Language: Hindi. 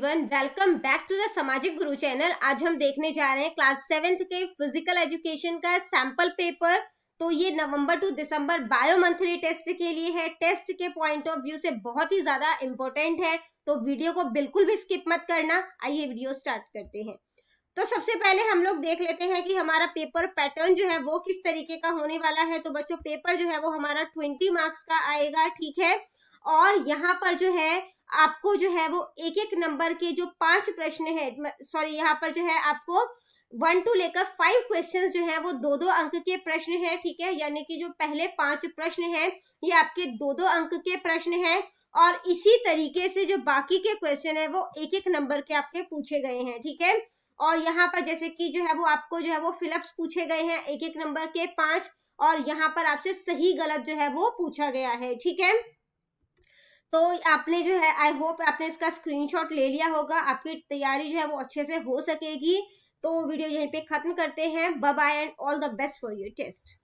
everyone welcome back to the Samajik Guru channel आज हम देखने जा रहे हैं क्लास सेवेंथ के फिजिकल एजुकेशन का सैंपल पेपर तो ये नवंबर टू दिसंबर बायो मंथली टेस्ट के लिए है टेस्ट के पॉइंट ऑफ व्यू से बहुत ही ज्यादा इंपॉर्टेंट है तो वीडियो को बिल्कुल भी स्किप मत करना आइए वीडियो स्टार्ट करते हैं तो सबसे पहले हम लोग देख लेते हैं कि हमारा पेपर पैटर्न जो है वो किस तरीके का होने वाला है तो बच्चों पेपर जो है वो हमारा ट्वेंटी मार्क्स का आएगा ठीक है और यहाँ पर जो है आपको जो है वो एक एक नंबर के जो पांच प्रश्न है सॉरी यहाँ पर जो है आपको वन टू लेकर फाइव क्वेश्चन जो है वो दो दो अंक के प्रश्न है ठीक है यानी कि जो पहले पांच प्रश्न है ये आपके दो दो अंक के प्रश्न है और इसी तरीके से जो बाकी के क्वेश्चन है वो एक एक नंबर के आपके पूछे गए हैं ठीक है और यहाँ पर जैसे कि जो है वो आपको जो है वो फिलअप्स पूछे गए हैं एक एक नंबर के पांच और यहाँ पर आपसे सही गलत जो है वो पूछा गया है ठीक है तो आपने जो है आई होप आपने इसका स्क्रीनशॉट ले लिया होगा आपकी तैयारी जो है वो अच्छे से हो सकेगी तो वीडियो यहीं पे खत्म करते हैं bye and all the best for your test